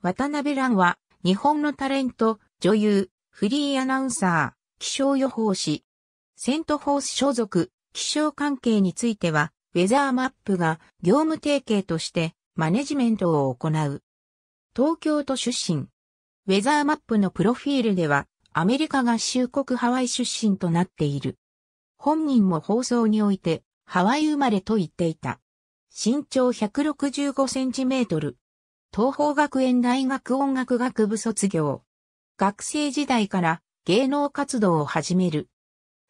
渡辺蘭は、日本のタレント、女優、フリーアナウンサー、気象予報士。セントフォース所属、気象関係については、ウェザーマップが業務提携としてマネジメントを行う。東京都出身。ウェザーマップのプロフィールでは、アメリカ合衆国ハワイ出身となっている。本人も放送において、ハワイ生まれと言っていた。身長165センチメートル、東方学園大学音楽学部卒業。学生時代から芸能活動を始める。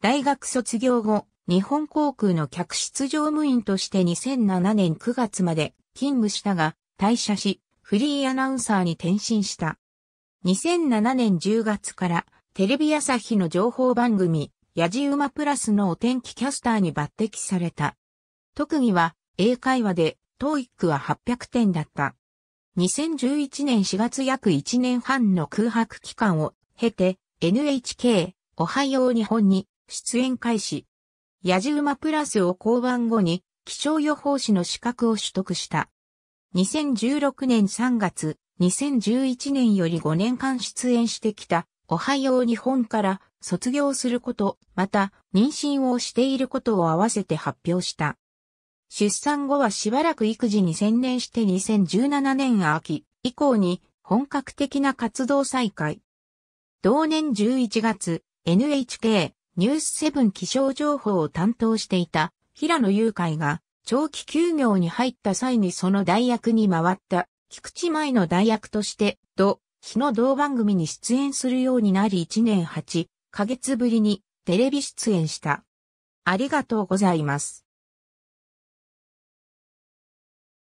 大学卒業後、日本航空の客室乗務員として2007年9月まで勤務したが、退社し、フリーアナウンサーに転身した。2007年10月からテレビ朝日の情報番組、ヤジウマプラスのお天気キャスターに抜擢された。特技は英会話で、トーイックは800点だった。2011年4月約1年半の空白期間を経て NHK おはよう日本に出演開始。野じ馬プラスを降板後に気象予報士の資格を取得した。2016年3月、2011年より5年間出演してきたおはよう日本から卒業すること、また妊娠をしていることを合わせて発表した。出産後はしばらく育児に専念して2017年秋以降に本格的な活動再開。同年11月、NHK ニュースセブン気象情報を担当していた平野雄海が長期休業に入った際にその代役に回った菊池舞の代役としてと日の同番組に出演するようになり1年8ヶ月ぶりにテレビ出演した。ありがとうございます。